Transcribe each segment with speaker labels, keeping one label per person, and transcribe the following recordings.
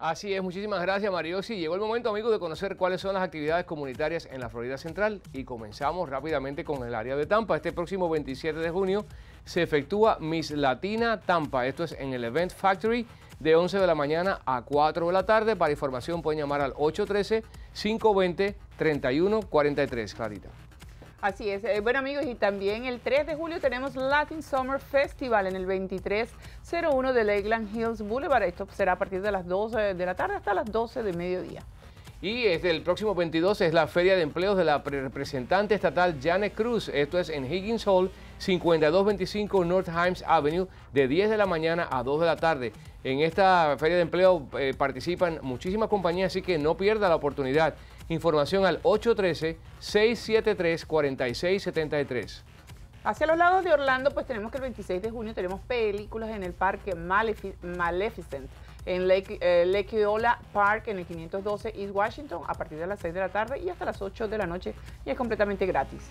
Speaker 1: Así es, muchísimas gracias Mariosi. Llegó el momento, amigos, de conocer cuáles son las actividades comunitarias en la Florida Central y comenzamos rápidamente con el área de Tampa. Este próximo 27 de junio se efectúa Miss Latina Tampa. Esto es en el Event Factory de 11 de la mañana a 4 de la tarde. Para información pueden llamar al 813-520-3143. Clarita.
Speaker 2: Así es. Eh, bueno, amigos, y también el 3 de julio tenemos Latin Summer Festival en el 2301 de Lakeland Hills Boulevard. Esto será a partir de las 12 de la tarde hasta las 12 de mediodía.
Speaker 1: Y el próximo 22 es la Feria de Empleos de la representante estatal Janet Cruz. Esto es en Higgins Hall, 5225 North Himes Avenue, de 10 de la mañana a 2 de la tarde. En esta Feria de Empleo eh, participan muchísimas compañías, así que no pierda la oportunidad. Información al 813-673-4673.
Speaker 2: Hacia los lados de Orlando, pues tenemos que el 26 de junio tenemos películas en el parque Maleficent, en Lake, eh, Park, en el 512 East Washington, a partir de las 6 de la tarde y hasta las 8 de la noche, y es completamente gratis.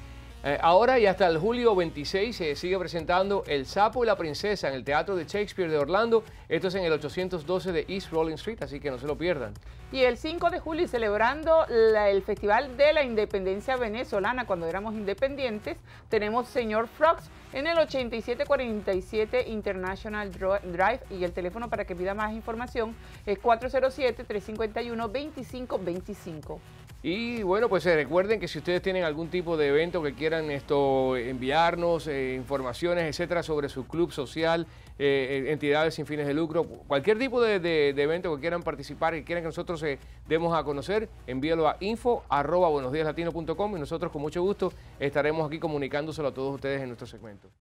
Speaker 1: Eh, ahora y hasta el julio 26 se eh, sigue presentando El Sapo y la Princesa en el Teatro de Shakespeare de Orlando. Esto es en el 812 de East Rolling Street, así que no se lo pierdan.
Speaker 2: Y el 5 de julio, celebrando el Festival de la Independencia Venezolana, cuando éramos independientes, tenemos Señor Frogs en el 8747 International Drive y el teléfono para que pida más información es 407-351-2525.
Speaker 1: Y bueno, pues eh, recuerden que si ustedes tienen algún tipo de evento que quieran esto enviarnos, eh, informaciones, etcétera, sobre su club social, eh, entidades sin fines de lucro, cualquier tipo de, evento que quieran participar y quieran que nosotros demos a conocer, envíelo a info arroba y nosotros con mucho gusto estaremos aquí comunicándoselo a todos ustedes en nuestro segmento.